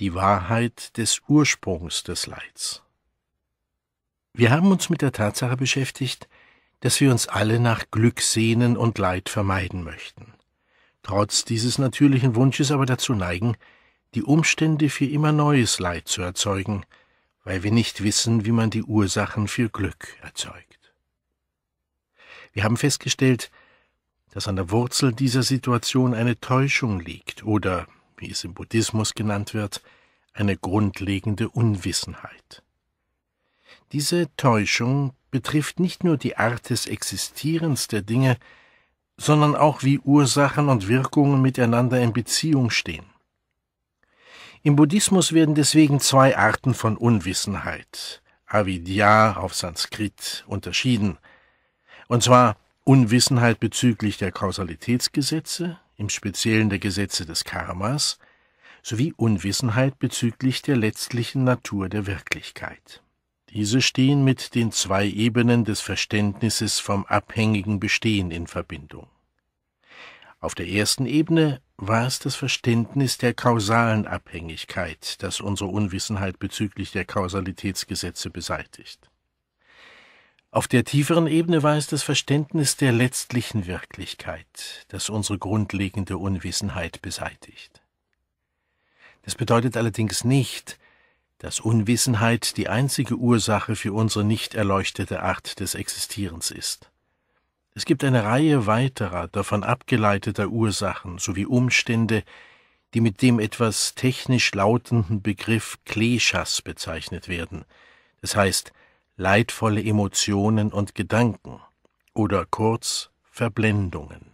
Die Wahrheit des Ursprungs des Leids. Wir haben uns mit der Tatsache beschäftigt, dass wir uns alle nach Glück sehnen und Leid vermeiden möchten. Trotz dieses natürlichen Wunsches aber dazu neigen, die Umstände für immer neues Leid zu erzeugen, weil wir nicht wissen, wie man die Ursachen für Glück erzeugt. Wir haben festgestellt, dass an der Wurzel dieser Situation eine Täuschung liegt oder, wie es im Buddhismus genannt wird, eine grundlegende Unwissenheit. Diese Täuschung betrifft nicht nur die Art des Existierens der Dinge, sondern auch wie Ursachen und Wirkungen miteinander in Beziehung stehen. Im Buddhismus werden deswegen zwei Arten von Unwissenheit, Avidya auf Sanskrit, unterschieden. Und zwar Unwissenheit bezüglich der Kausalitätsgesetze, im Speziellen der Gesetze des Karmas, sowie Unwissenheit bezüglich der letztlichen Natur der Wirklichkeit. Diese stehen mit den zwei Ebenen des Verständnisses vom abhängigen Bestehen in Verbindung. Auf der ersten Ebene war es das Verständnis der kausalen Abhängigkeit, das unsere Unwissenheit bezüglich der Kausalitätsgesetze beseitigt. Auf der tieferen Ebene war es das Verständnis der letztlichen Wirklichkeit, das unsere grundlegende Unwissenheit beseitigt. Das bedeutet allerdings nicht, dass Unwissenheit die einzige Ursache für unsere nicht erleuchtete Art des Existierens ist. Es gibt eine Reihe weiterer davon abgeleiteter Ursachen sowie Umstände, die mit dem etwas technisch lautenden Begriff Kleschas bezeichnet werden, das heißt leidvolle Emotionen und Gedanken oder kurz Verblendungen.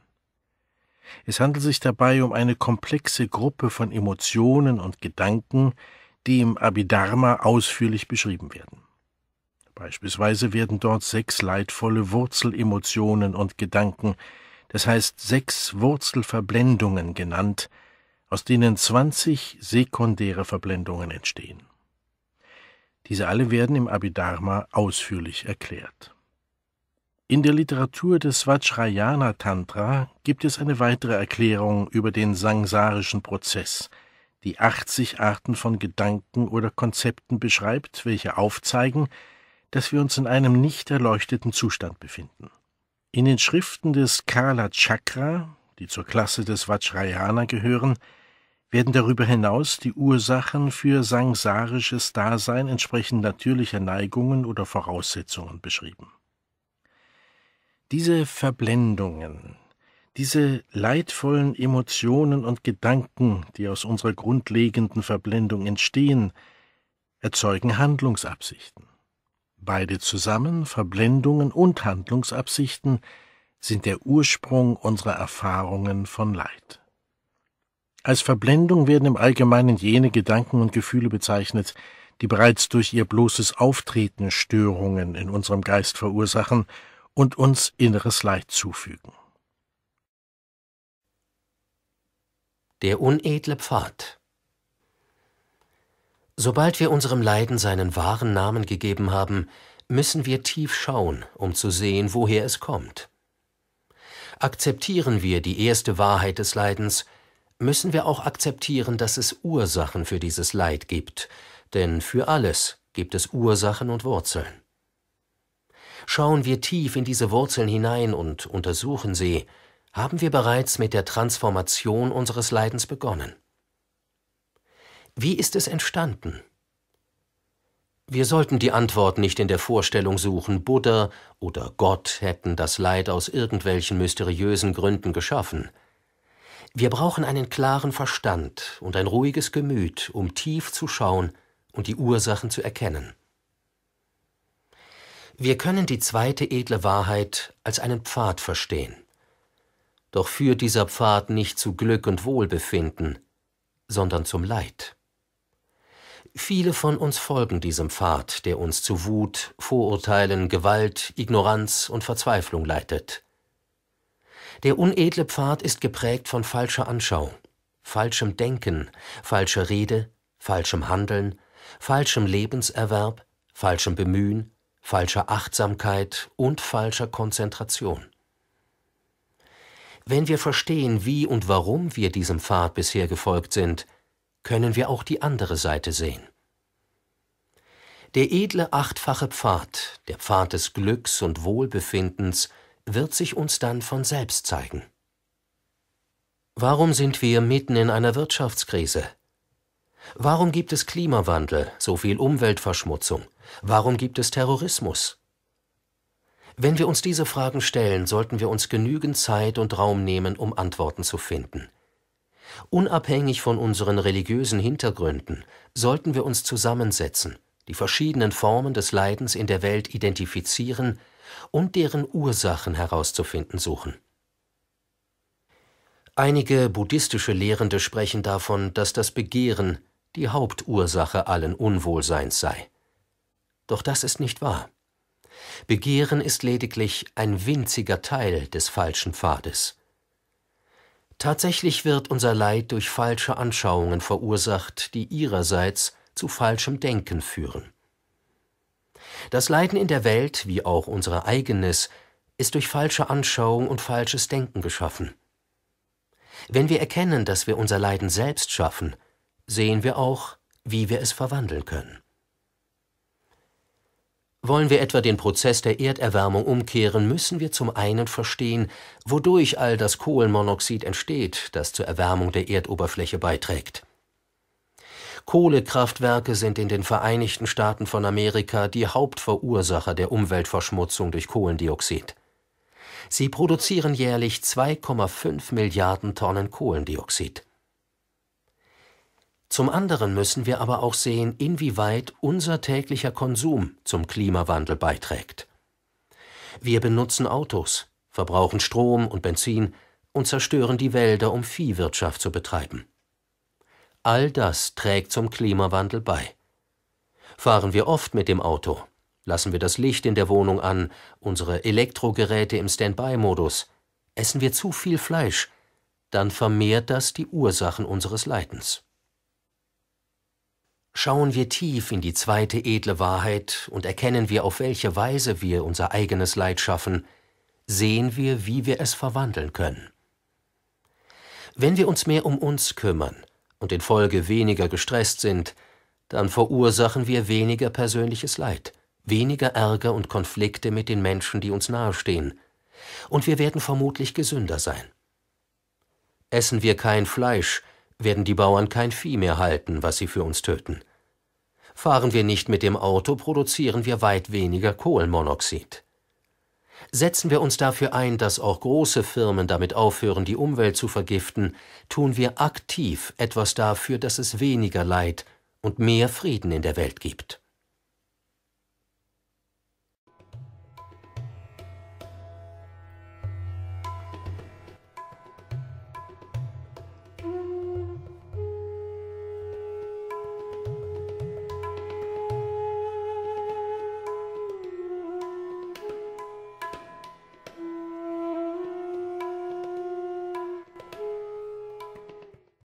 Es handelt sich dabei um eine komplexe Gruppe von Emotionen und Gedanken, die im Abhidharma ausführlich beschrieben werden. Beispielsweise werden dort sechs leidvolle Wurzelemotionen und Gedanken, das heißt sechs Wurzelverblendungen genannt, aus denen zwanzig sekundäre Verblendungen entstehen. Diese alle werden im Abhidharma ausführlich erklärt. In der Literatur des Vajrayana Tantra gibt es eine weitere Erklärung über den sangsarischen Prozess, die 80 Arten von Gedanken oder Konzepten beschreibt, welche aufzeigen, dass wir uns in einem nicht erleuchteten Zustand befinden. In den Schriften des Kala Chakra, die zur Klasse des Vajrayana gehören, werden darüber hinaus die Ursachen für sangsarisches Dasein entsprechend natürlicher Neigungen oder Voraussetzungen beschrieben. Diese Verblendungen, diese leidvollen Emotionen und Gedanken, die aus unserer grundlegenden Verblendung entstehen, erzeugen Handlungsabsichten. Beide zusammen, Verblendungen und Handlungsabsichten, sind der Ursprung unserer Erfahrungen von Leid. Als Verblendung werden im Allgemeinen jene Gedanken und Gefühle bezeichnet, die bereits durch ihr bloßes Auftreten Störungen in unserem Geist verursachen und uns inneres Leid zufügen. Der unedle Pfad Sobald wir unserem Leiden seinen wahren Namen gegeben haben, müssen wir tief schauen, um zu sehen, woher es kommt. Akzeptieren wir die erste Wahrheit des Leidens, müssen wir auch akzeptieren, dass es Ursachen für dieses Leid gibt, denn für alles gibt es Ursachen und Wurzeln. Schauen wir tief in diese Wurzeln hinein und untersuchen sie, haben wir bereits mit der Transformation unseres Leidens begonnen. Wie ist es entstanden? Wir sollten die Antwort nicht in der Vorstellung suchen, Buddha oder Gott hätten das Leid aus irgendwelchen mysteriösen Gründen geschaffen – wir brauchen einen klaren Verstand und ein ruhiges Gemüt, um tief zu schauen und die Ursachen zu erkennen. Wir können die zweite edle Wahrheit als einen Pfad verstehen. Doch führt dieser Pfad nicht zu Glück und Wohlbefinden, sondern zum Leid. Viele von uns folgen diesem Pfad, der uns zu Wut, Vorurteilen, Gewalt, Ignoranz und Verzweiflung leitet. Der unedle Pfad ist geprägt von falscher Anschauung, falschem Denken, falscher Rede, falschem Handeln, falschem Lebenserwerb, falschem Bemühen, falscher Achtsamkeit und falscher Konzentration. Wenn wir verstehen, wie und warum wir diesem Pfad bisher gefolgt sind, können wir auch die andere Seite sehen. Der edle achtfache Pfad, der Pfad des Glücks und Wohlbefindens, wird sich uns dann von selbst zeigen. Warum sind wir mitten in einer Wirtschaftskrise? Warum gibt es Klimawandel, so viel Umweltverschmutzung? Warum gibt es Terrorismus? Wenn wir uns diese Fragen stellen, sollten wir uns genügend Zeit und Raum nehmen, um Antworten zu finden. Unabhängig von unseren religiösen Hintergründen sollten wir uns zusammensetzen, die verschiedenen Formen des Leidens in der Welt identifizieren und deren Ursachen herauszufinden suchen. Einige buddhistische Lehrende sprechen davon, dass das Begehren die Hauptursache allen Unwohlseins sei. Doch das ist nicht wahr. Begehren ist lediglich ein winziger Teil des falschen Pfades. Tatsächlich wird unser Leid durch falsche Anschauungen verursacht, die ihrerseits zu falschem Denken führen. Das Leiden in der Welt, wie auch unser eigenes, ist durch falsche Anschauung und falsches Denken geschaffen. Wenn wir erkennen, dass wir unser Leiden selbst schaffen, sehen wir auch, wie wir es verwandeln können. Wollen wir etwa den Prozess der Erderwärmung umkehren, müssen wir zum einen verstehen, wodurch all das Kohlenmonoxid entsteht, das zur Erwärmung der Erdoberfläche beiträgt. Kohlekraftwerke sind in den Vereinigten Staaten von Amerika die Hauptverursacher der Umweltverschmutzung durch Kohlendioxid. Sie produzieren jährlich 2,5 Milliarden Tonnen Kohlendioxid. Zum anderen müssen wir aber auch sehen, inwieweit unser täglicher Konsum zum Klimawandel beiträgt. Wir benutzen Autos, verbrauchen Strom und Benzin und zerstören die Wälder, um Viehwirtschaft zu betreiben. All das trägt zum Klimawandel bei. Fahren wir oft mit dem Auto, lassen wir das Licht in der Wohnung an, unsere Elektrogeräte im Standby-Modus, essen wir zu viel Fleisch, dann vermehrt das die Ursachen unseres Leidens. Schauen wir tief in die zweite edle Wahrheit und erkennen wir, auf welche Weise wir unser eigenes Leid schaffen, sehen wir, wie wir es verwandeln können. Wenn wir uns mehr um uns kümmern, und in Folge weniger gestresst sind, dann verursachen wir weniger persönliches Leid, weniger Ärger und Konflikte mit den Menschen, die uns nahestehen, und wir werden vermutlich gesünder sein. Essen wir kein Fleisch, werden die Bauern kein Vieh mehr halten, was sie für uns töten. Fahren wir nicht mit dem Auto, produzieren wir weit weniger Kohlenmonoxid. Setzen wir uns dafür ein, dass auch große Firmen damit aufhören, die Umwelt zu vergiften, tun wir aktiv etwas dafür, dass es weniger Leid und mehr Frieden in der Welt gibt.